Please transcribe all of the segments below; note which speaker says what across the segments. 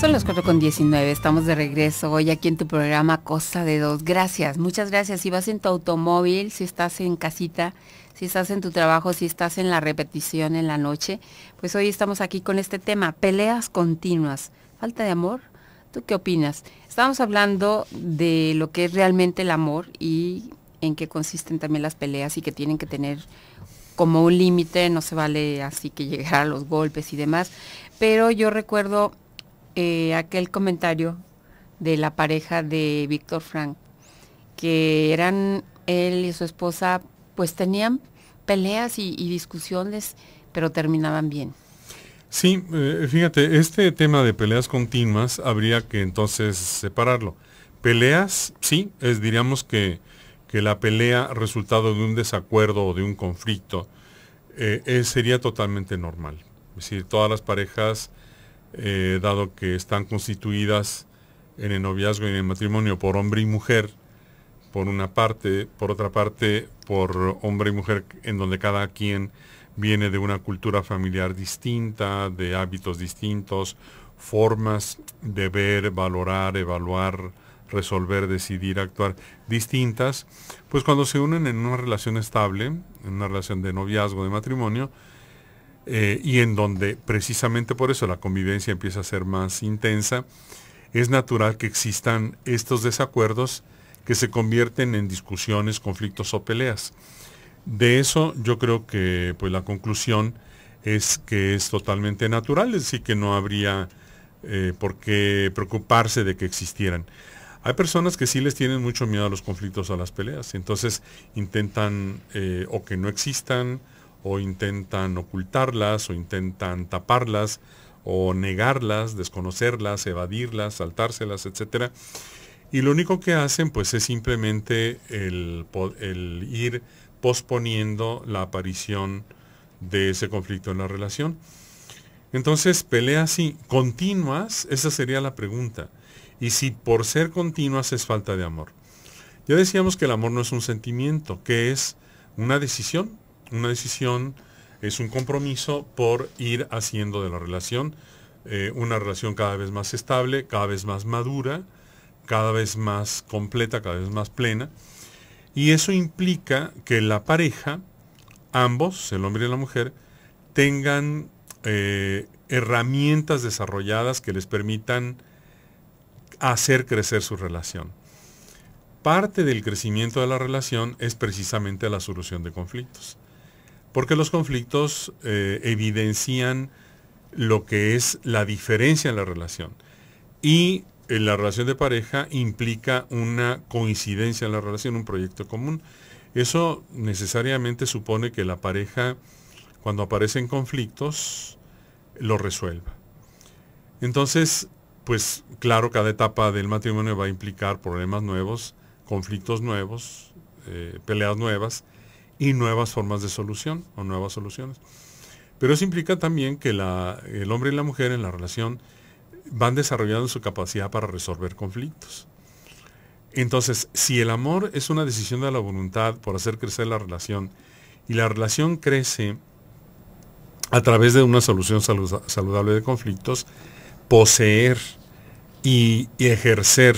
Speaker 1: Son las 4 con 19, estamos de regreso hoy aquí en tu programa Costa de Dos. Gracias, muchas gracias. Si vas en tu automóvil, si estás en casita, si estás en tu trabajo, si estás en la repetición en la noche, pues hoy estamos aquí con este tema, peleas continuas, falta de amor. ¿Tú qué opinas? Estamos hablando de lo que es realmente el amor y en qué consisten también las peleas y que tienen que tener como un límite, no se vale así que llegar a los golpes y demás. Pero yo recuerdo eh, aquel comentario de la pareja de Víctor Frank, que eran él y su esposa, pues tenían peleas y, discusiones, pero terminaban bien.
Speaker 2: Sí, eh, fíjate, este tema de peleas continuas habría que entonces separarlo. Peleas, sí, es diríamos que, que la pelea resultado de un desacuerdo o de un conflicto eh, sería totalmente normal. Es decir, todas las parejas eh, dado que están constituidas en el noviazgo y en el matrimonio por hombre y mujer, por una parte, por otra parte, por hombre y mujer, en donde cada quien viene de una cultura familiar distinta, de hábitos distintos, formas de ver, valorar, evaluar, resolver, decidir, actuar distintas, pues cuando se unen en una relación estable, en una relación de noviazgo, de matrimonio, eh, y en donde precisamente por eso la convivencia empieza a ser más intensa, es natural que existan estos desacuerdos que se convierten en discusiones, conflictos o peleas. De eso yo creo que pues, la conclusión es que es totalmente natural, es decir, que no habría eh, por qué preocuparse de que existieran. Hay personas que sí les tienen mucho miedo a los conflictos o a las peleas, entonces intentan eh, o que no existan, o intentan ocultarlas o intentan taparlas o negarlas, desconocerlas, evadirlas, saltárselas, etc. Y lo único que hacen pues es simplemente el, ir posponiendo la aparición de ese conflicto en la relación. Entonces, peleas y continuas, esa sería la pregunta. Y si por ser continuas es falta de amor. Ya decíamos que el amor no es un sentimiento, que es una decisión, una decisión, es un compromiso por ir haciendo de la relación eh, una relación cada vez más estable, cada vez más madura, cada vez más completa, cada vez más plena. Y eso implica que la pareja, ambos, el hombre y la mujer, tengan eh, herramientas desarrolladas que les permitan hacer crecer su relación. Parte del crecimiento de la relación es precisamente la solución de conflictos porque los conflictos eh, evidencian lo que es la diferencia en la relación. Y en eh, la relación de pareja implica una coincidencia en la relación, un proyecto común. Eso necesariamente supone que la pareja, cuando aparecen conflictos, lo resuelva. Entonces, pues claro, cada etapa del matrimonio va a implicar problemas nuevos, conflictos nuevos, eh, peleas nuevas, y nuevas formas de solución o nuevas soluciones. Pero eso implica también que el hombre y la mujer en la relación van desarrollando su capacidad para resolver conflictos. Entonces, si el amor es una decisión de la voluntad por hacer crecer la relación y la relación crece a través de una solución saludable de conflictos, poseer y ejercer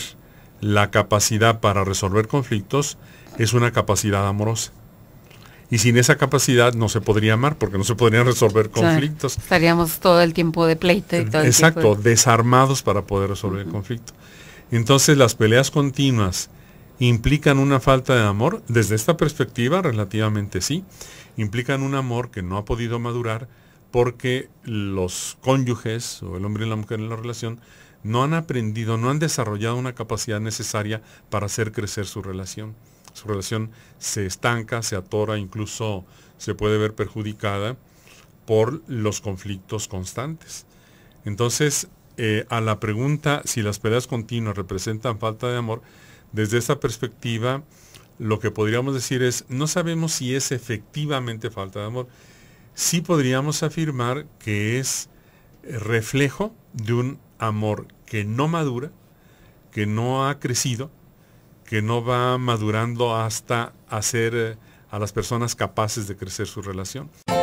Speaker 2: la capacidad para resolver conflictos es una capacidad amorosa y sin esa capacidad no se podría amar porque no se podrían resolver conflictos.
Speaker 1: estaríamos todo el tiempo de pleito y Exacto,
Speaker 2: desarmados para poder resolver el conflicto. Entonces las peleas continuas implican una falta de amor, desde esta perspectiva relativamente sí, implican un amor que no ha podido madurar porque los cónyuges o el hombre y la mujer en la relación no han aprendido, no han desarrollado una capacidad necesaria para hacer crecer su relación su relación se estanca, se atora, incluso se puede ver perjudicada por los conflictos constantes. Entonces, eh, a la pregunta si las peleas continuas representan falta de amor, desde esta perspectiva, lo que podríamos decir es, no sabemos si es efectivamente falta de amor. Sí podríamos afirmar que es reflejo de un amor que no madura, que no ha crecido que no va madurando hasta hacer eh, a las personas capaces de crecer su relación.